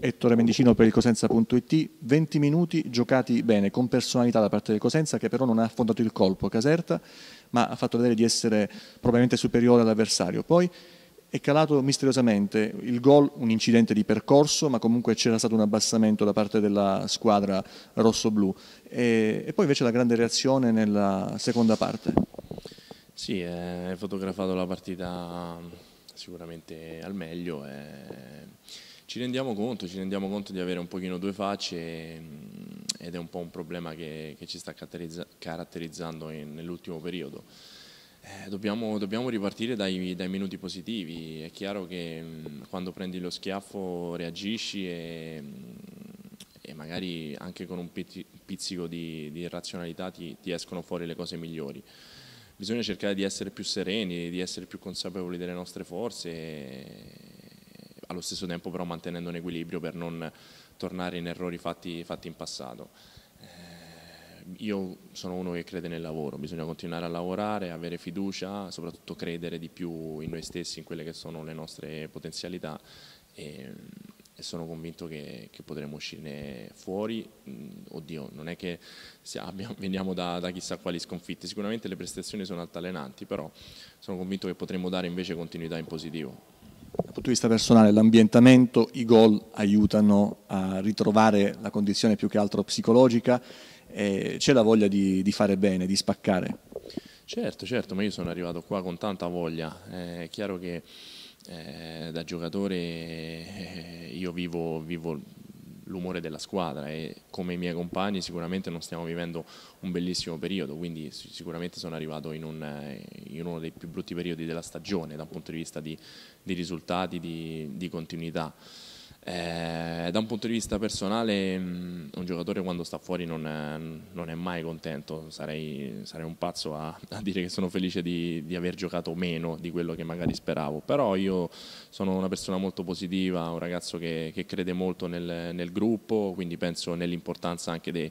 Ettore Mendicino per il Cosenza.it, 20 minuti giocati bene, con personalità da parte del Cosenza che però non ha affondato il colpo a Caserta, ma ha fatto vedere di essere probabilmente superiore all'avversario. Poi è calato misteriosamente il gol, un incidente di percorso, ma comunque c'era stato un abbassamento da parte della squadra rosso-blu. E, e, poi invece la grande reazione nella seconda parte. Sì, è eh, fotografato la partita sicuramente al meglio. È eh, ci rendiamo conto, ci rendiamo conto di avere un pochino due facce mm, ed è un po' un problema che, che ci sta caratterizzando in, nell'ultimo periodo. Eh, dobbiamo, dobbiamo, ripartire dai, dai, minuti positivi, è chiaro che mm, quando prendi lo schiaffo reagisci e, mm, e magari anche con un pizzico di, di irrazionalità ti, ti escono fuori le cose migliori bisogna cercare di essere più sereni, di essere più consapevoli delle nostre forze allo stesso tempo però mantenendo un equilibrio per non tornare in errori fatti, fatti in passato. Eh, io sono uno che crede nel lavoro, bisogna continuare a lavorare, avere fiducia, soprattutto credere di più in noi stessi, in quelle che sono le nostre potenzialità e, e sono convinto che, che, potremo uscirne fuori. Mm, oddio, non è che abbiamo, veniamo da, da, chissà quali sconfitte, sicuramente le prestazioni sono altalenanti, però sono convinto che potremo dare invece continuità in positivo punto di vista personale l'ambientamento, i gol aiutano a ritrovare la condizione più che altro psicologica e c'è la voglia di, di fare bene, di spaccare. Certo, certo, ma io sono arrivato qua con tanta voglia, eh, è chiaro che eh, da giocatore eh, io vivo, vivo l'umore della squadra e come i miei compagni sicuramente non stiamo vivendo un bellissimo periodo, quindi sicuramente sono arrivato in, un, eh, in uno dei più brutti periodi della stagione da un punto di vista di, di risultati, di, di continuità. Eh, da un punto di vista personale, mm, un giocatore quando sta fuori non è, eh, non è mai contento. Sarei, sarei un pazzo a, a, dire che sono felice di, di, aver giocato meno di quello che magari speravo. Però io sono una persona molto positiva, un ragazzo che, che crede molto nel, nel, gruppo, quindi penso nell'importanza anche dei,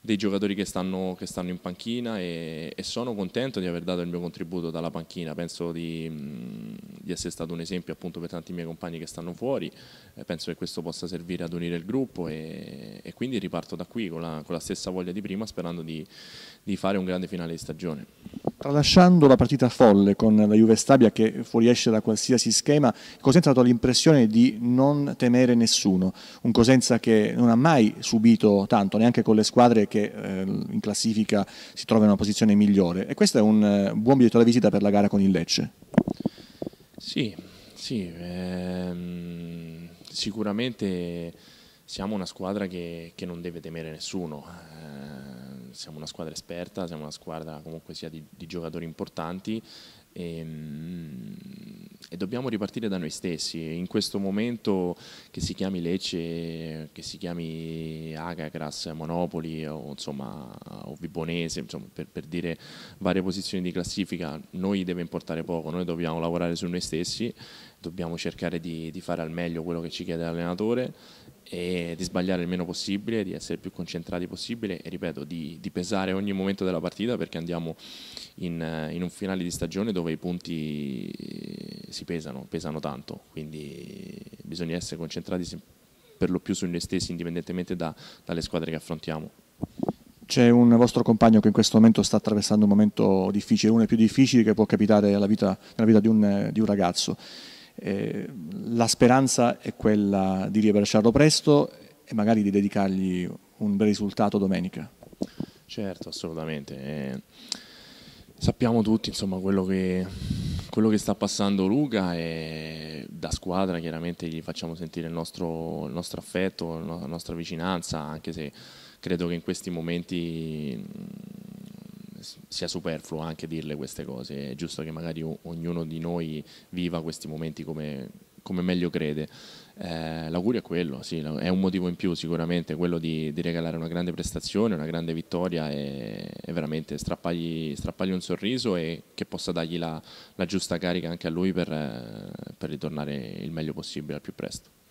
dei giocatori che stanno, che stanno, in panchina e, e, sono contento di aver dato il mio contributo dalla panchina. Penso di. Mm, essere stato un esempio appunto per tanti miei compagni che stanno fuori, eh, penso che questo possa servire ad unire il gruppo e, e quindi riparto da qui con la, con la, stessa voglia di prima sperando di, di fare un grande finale di stagione. Tralasciando la partita folle con la Juve Stabia che fuoriesce da qualsiasi schema, Cosenza ha dato l'impressione di non temere nessuno, un Cosenza che non ha mai subito tanto, neanche con le squadre che eh, in classifica si trovano in una posizione migliore e questo è un eh, buon biglietto da visita per la gara con il Lecce. Sì, sì ehm, sicuramente siamo una squadra che, che, non deve temere nessuno, eh, siamo una squadra esperta, siamo una squadra comunque sia di, di giocatori importanti e, ehm, e dobbiamo ripartire da noi stessi. In questo momento che si chiami Lecce, che si chiami Agacras, Monopoli o, insomma, o Vibonese, insomma, per, per, dire varie posizioni di classifica, noi deve importare poco, noi dobbiamo lavorare su noi stessi, dobbiamo cercare di, di fare al meglio quello che ci chiede l'allenatore e di sbagliare il meno possibile, di essere più concentrati possibile e ripeto di, di pesare ogni momento della partita perché andiamo in, in un finale di stagione dove dove i punti eh, si pesano, pesano tanto, quindi bisogna essere concentrati per lo più su noi stessi indipendentemente da, dalle squadre che affrontiamo. C'è un vostro compagno che in questo momento sta attraversando un momento difficile, uno dei più difficili che può capitare vita, nella vita di un, di un ragazzo. Eh, la speranza è quella di riabbracciarlo presto e magari di dedicargli un bel risultato domenica. Certo, assolutamente. Eh, Sappiamo tutti insomma, quello, che, quello, che, sta passando Luca e da squadra chiaramente gli facciamo sentire il nostro, il nostro affetto, la nostra vicinanza, anche se credo che in questi momenti sia superfluo anche dirle queste cose, è giusto che magari ognuno di noi viva questi momenti come, come meglio crede. Eh, l'augurio è quello, sì, è un motivo in più sicuramente, quello di, di regalare una grande prestazione, una grande vittoria e, e veramente strappargli, strappargli, un sorriso e che possa dargli la, la giusta carica anche a lui per, per ritornare il meglio possibile al più presto.